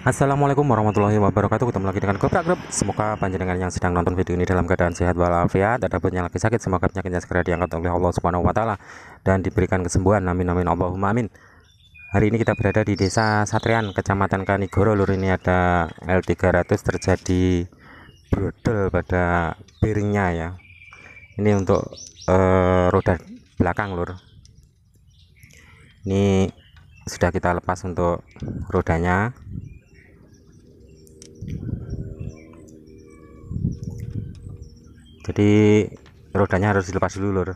Assalamualaikum warahmatullahi wabarakatuh Ketemu lagi dengan Goprak Grup Semoga panjenengan yang sedang nonton video ini dalam keadaan sehat walafiat Ada pun yang lagi sakit Semoga penyakitnya segera diangkat oleh Allah subhanahu wa ta'ala Dan diberikan kesembuhan Amin amin Allahumma amin Hari ini kita berada di desa Satrian Kecamatan Kanigoro Lur ini ada L300 terjadi brodel pada piringnya ya Ini untuk uh, roda belakang lur Ini sudah kita lepas untuk rodanya jadi rodanya harus dilepas dulu lur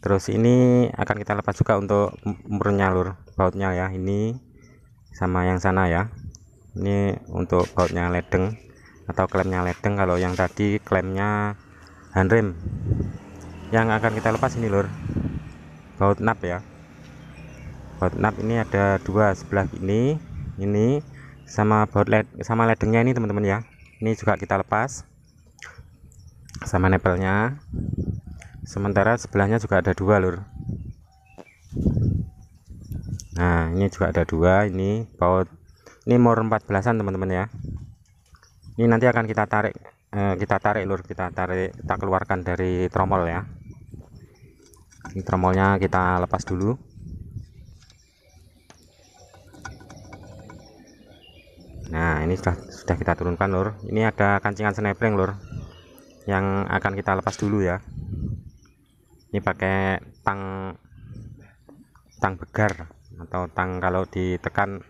terus ini akan kita lepas juga untuk umurnya lur bautnya ya ini sama yang sana ya ini untuk bautnya ledeng atau klemnya ledeng kalau yang tadi klemnya handrem yang akan kita lepas ini lur baut nap ya baut nap ini ada dua sebelah ini ini sama baut led sama ledengnya ini teman-teman ya ini juga kita lepas sama nebelnya sementara sebelahnya juga ada dua lur nah ini juga ada dua ini baut ini mur 14an teman-teman ya ini nanti akan kita tarik eh, kita tarik lur kita tarik kita keluarkan dari tromol ya ini tromolnya kita lepas dulu ini sudah sudah kita turunkan lur ini ada kancingan snapling lur yang akan kita lepas dulu ya ini pakai tang tang begar atau tang kalau ditekan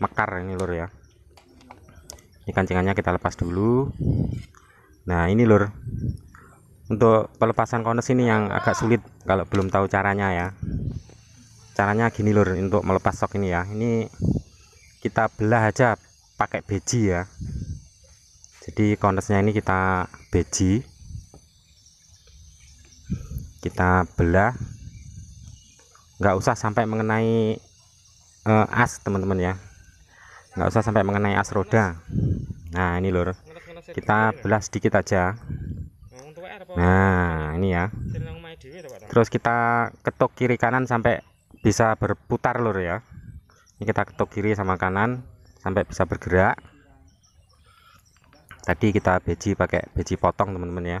mekar ini lur ya ini kancingannya kita lepas dulu nah ini lur untuk pelepasan kones ini yang agak sulit kalau belum tahu caranya ya caranya gini lur untuk melepas sok ini ya ini kita belah aja pakai beji ya jadi kontesnya ini kita beji kita belah nggak usah sampai mengenai uh, as teman-teman ya nggak usah sampai mengenai as roda nah ini lor kita belah sedikit aja nah ini ya terus kita ketuk kiri kanan sampai bisa berputar lor ya ini kita ketuk kiri sama kanan sampai bisa bergerak tadi kita beji pakai beji potong teman-teman ya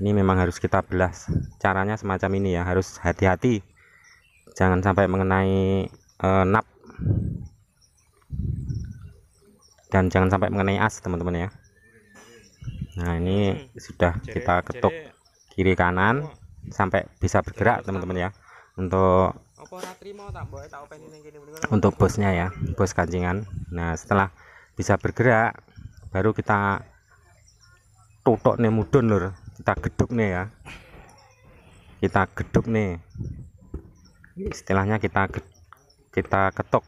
ini memang harus kita belas. caranya semacam ini ya harus hati-hati jangan sampai mengenai eh, nap dan jangan sampai mengenai as teman-teman ya Nah ini sudah kita ketuk kiri kanan sampai bisa bergerak teman-teman ya untuk untuk bosnya ya bos kancingan nah setelah bisa bergerak baru kita tutup nih mudun lur kita geduk nih ya kita geduk nih istilahnya kita kita ketok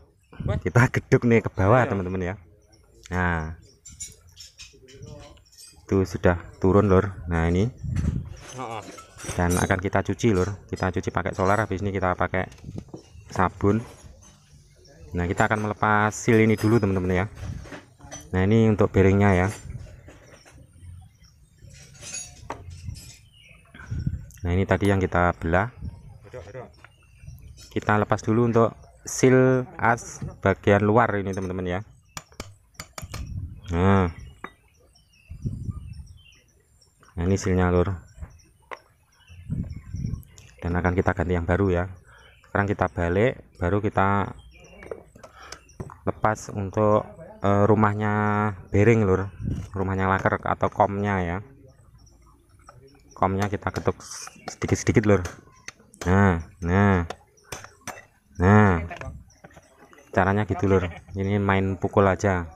kita geduk nih ke bawah iya. teman-teman ya nah itu sudah turun lor nah ini dan akan kita cuci lur kita cuci pakai solar habis ini kita pakai sabun nah kita akan melepas seal ini dulu teman-teman ya nah ini untuk bearingnya ya nah ini tadi yang kita belah kita lepas dulu untuk seal as bagian luar ini teman-teman ya nah, nah ini sealnya lur dan akan kita ganti yang baru ya sekarang kita balik baru kita lepas untuk uh, rumahnya bearing lur rumahnya laker atau komnya ya komnya kita ketuk sedikit-sedikit lur nah nah nah caranya gitu lur ini main pukul aja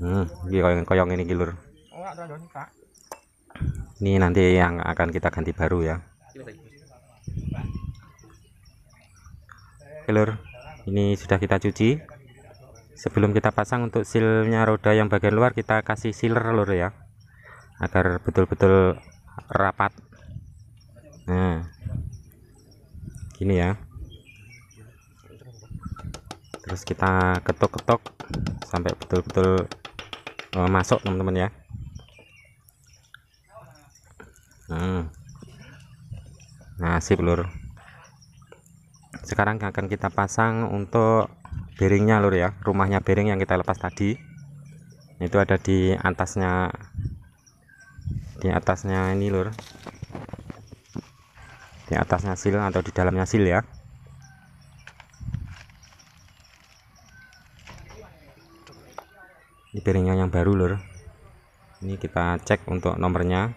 hmm koyong koyong ini gilur ini nanti yang akan kita ganti baru ya Oke ini sudah kita cuci. Sebelum kita pasang untuk silnya roda yang bagian luar kita kasih sealer lur ya. Agar betul-betul rapat. Nah. Gini ya. Terus kita ketuk-ketuk sampai betul-betul eh, masuk teman-teman ya. Nah nah sip lur sekarang akan kita pasang untuk bearingnya lur ya rumahnya bearing yang kita lepas tadi itu ada di atasnya di atasnya ini lur di atasnya sil atau di dalamnya sil ya ini bearingnya yang baru lur ini kita cek untuk nomornya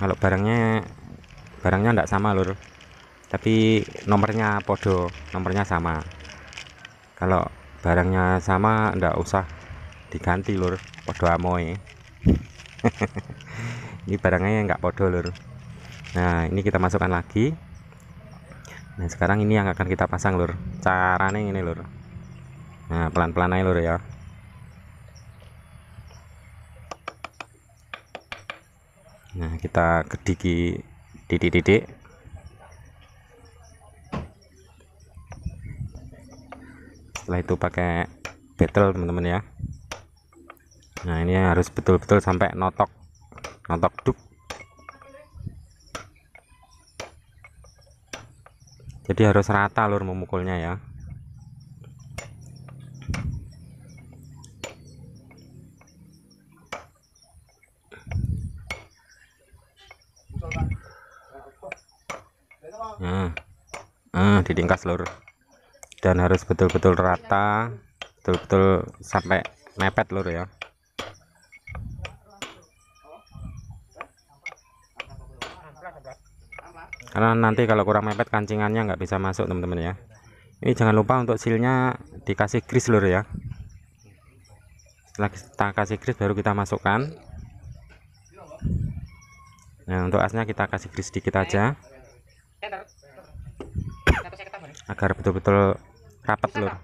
kalau barangnya barangnya tidak sama lur tapi nomornya podo nomornya sama kalau barangnya sama enggak usah diganti lur podo amoy ini barangnya enggak podo lur nah ini kita masukkan lagi nah sekarang ini yang akan kita pasang lur caranya ini lur nah pelan-pelan aja lur ya nah kita kediki titik titik setelah itu pakai betel teman-teman ya nah ini harus betul-betul sampai notok notok duk jadi harus rata lur memukulnya ya nah, nah diringkas lur dan harus betul-betul rata betul-betul sampai mepet lur ya karena nanti kalau kurang mepet kancingannya nggak bisa masuk teman-teman ya ini jangan lupa untuk silnya dikasih kris lur ya setelah kita kasih kris baru kita masukkan nah untuk asnya kita kasih kris sedikit aja Eh, agar betul-betul rapat lur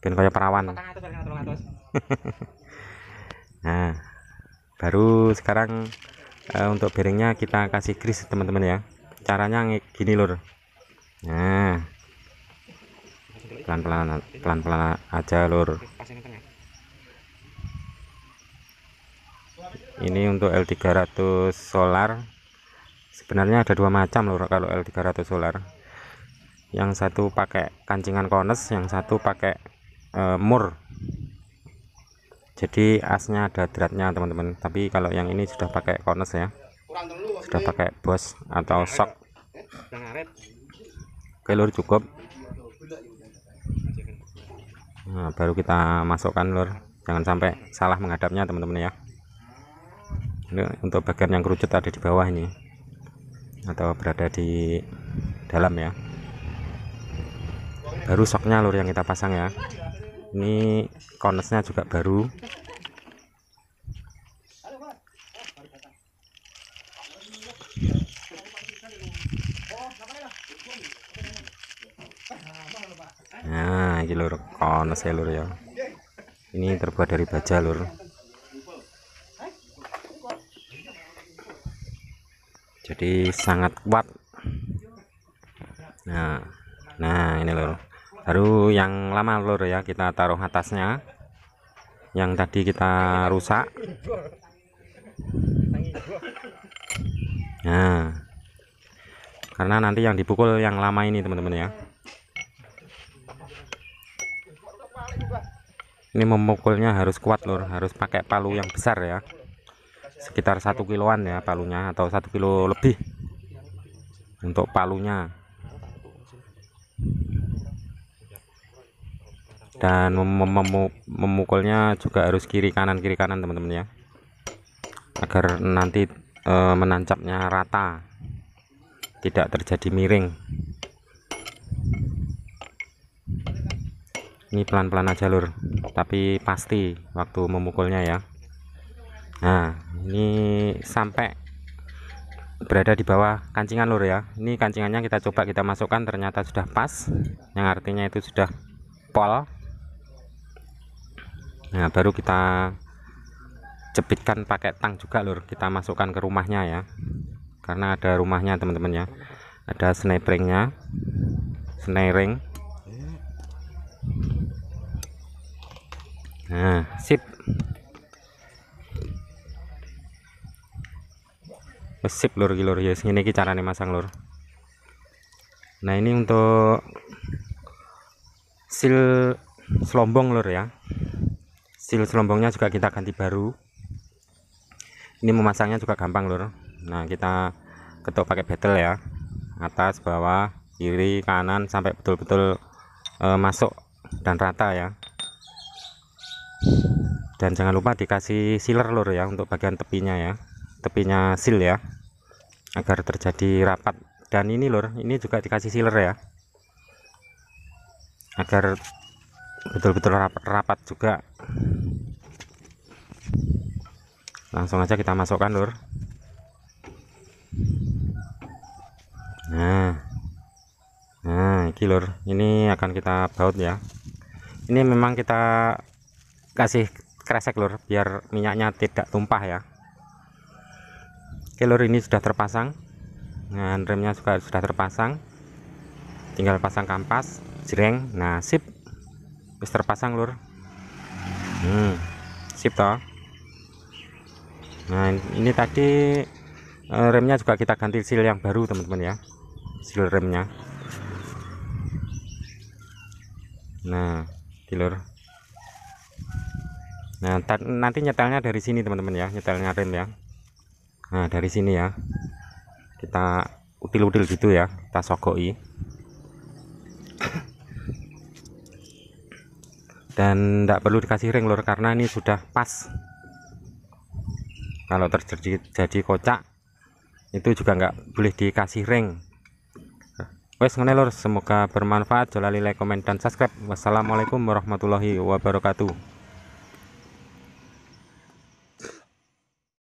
ben kaya perawan nah baru sekarang uh, untuk bearingnya kita kasih kris teman-teman ya caranya gini lur nah pelan-pelan pelan-pelan aja lur ini untuk L300 solar sebenarnya ada dua macam loh kalau L300 solar yang satu pakai kancingan kones yang satu pakai e, mur jadi asnya ada dratnya teman-teman tapi kalau yang ini sudah pakai kones ya sudah pakai bos atau sok oke lur cukup nah, baru kita masukkan lur jangan sampai salah menghadapnya teman-teman ya ini untuk bagian yang kerucut ada di bawah ini atau berada di dalam ya baru soknya lur yang kita pasang ya ini konesnya juga baru nah ini lur konesnya lur ya ini terbuat dari baja lur jadi sangat kuat nah nah ini lor baru yang lama lor ya kita taruh atasnya yang tadi kita rusak nah karena nanti yang dipukul yang lama ini teman-teman ya ini memukulnya harus kuat lor harus pakai palu yang besar ya sekitar satu kiloan ya palunya atau satu kilo lebih untuk palunya dan mem mem memukulnya juga harus kiri kanan kiri kanan teman-teman ya agar nanti e, menancapnya rata tidak terjadi miring ini pelan-pelan aja lur tapi pasti waktu memukulnya ya nah ini sampai berada di bawah kancingan lur ya ini kancingannya kita coba kita masukkan ternyata sudah pas yang artinya itu sudah pol nah baru kita jepitkan pakai tang juga lur kita masukkan ke rumahnya ya karena ada rumahnya teman-teman ya ada sniperingnya snaring nah sip sip lur iki lur ya yes, ngene iki carane masang lur nah ini untuk sil selombong lur ya sil selombongnya juga kita ganti baru ini memasangnya juga gampang lur nah kita ketuk pakai betel ya atas bawah kiri kanan sampai betul-betul e, masuk dan rata ya dan jangan lupa dikasih sealer lur ya untuk bagian tepinya ya tepinya seal ya agar terjadi rapat dan ini lor ini juga dikasih sealer ya agar betul-betul rapat, rapat juga langsung aja kita masukkan lor nah nah ini lor ini akan kita baut ya ini memang kita kasih kresek lor biar minyaknya tidak tumpah ya kelor ini sudah terpasang nah remnya juga sudah terpasang tinggal pasang kampas jreng nah sip sudah terpasang lur hmm, sip toh nah ini tadi eh, remnya juga kita ganti seal yang baru teman-teman ya seal remnya nah Lur. nah nanti nyetelnya dari sini teman-teman ya nyetelnya rem ya nah dari sini ya kita util-util gitu ya kita sokoi dan tidak perlu dikasih ring lor karena ini sudah pas kalau terjadi jadi kocak itu juga nggak boleh dikasih ring wes ngene lor semoga bermanfaat jolali like komen dan subscribe wassalamualaikum warahmatullahi wabarakatuh